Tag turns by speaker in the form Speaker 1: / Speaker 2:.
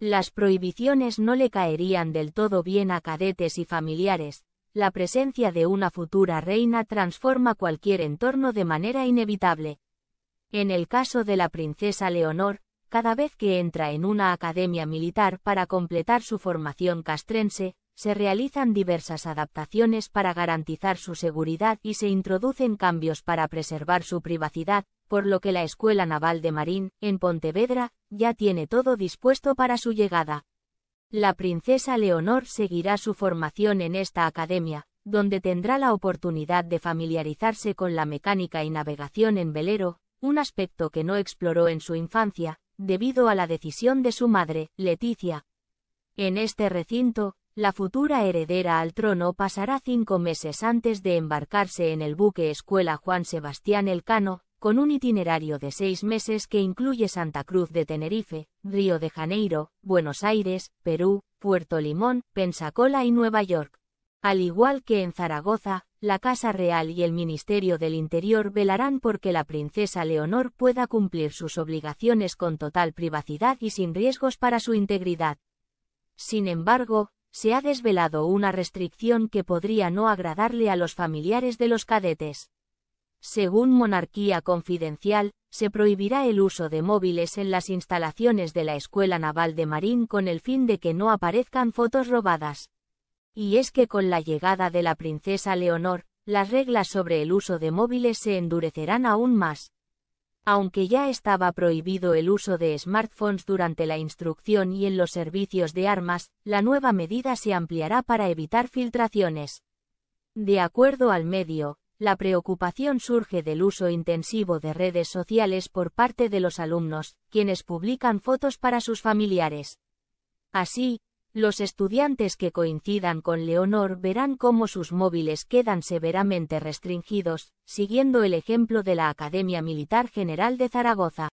Speaker 1: Las prohibiciones no le caerían del todo bien a cadetes y familiares, la presencia de una futura reina transforma cualquier entorno de manera inevitable. En el caso de la princesa Leonor, cada vez que entra en una academia militar para completar su formación castrense, se realizan diversas adaptaciones para garantizar su seguridad y se introducen cambios para preservar su privacidad, por lo que la Escuela Naval de Marín, en Pontevedra, ya tiene todo dispuesto para su llegada. La princesa Leonor seguirá su formación en esta academia, donde tendrá la oportunidad de familiarizarse con la mecánica y navegación en velero, un aspecto que no exploró en su infancia, debido a la decisión de su madre, Leticia. En este recinto, la futura heredera al trono pasará cinco meses antes de embarcarse en el buque Escuela Juan Sebastián Elcano, con un itinerario de seis meses que incluye Santa Cruz de Tenerife, Río de Janeiro, Buenos Aires, Perú, Puerto Limón, Pensacola y Nueva York. Al igual que en Zaragoza, la Casa Real y el Ministerio del Interior velarán porque la princesa Leonor pueda cumplir sus obligaciones con total privacidad y sin riesgos para su integridad. Sin embargo, se ha desvelado una restricción que podría no agradarle a los familiares de los cadetes. Según Monarquía Confidencial, se prohibirá el uso de móviles en las instalaciones de la Escuela Naval de Marín con el fin de que no aparezcan fotos robadas. Y es que con la llegada de la princesa Leonor, las reglas sobre el uso de móviles se endurecerán aún más. Aunque ya estaba prohibido el uso de smartphones durante la instrucción y en los servicios de armas, la nueva medida se ampliará para evitar filtraciones. De acuerdo al medio, la preocupación surge del uso intensivo de redes sociales por parte de los alumnos, quienes publican fotos para sus familiares. Así, los estudiantes que coincidan con Leonor verán cómo sus móviles quedan severamente restringidos, siguiendo el ejemplo de la Academia Militar General de Zaragoza.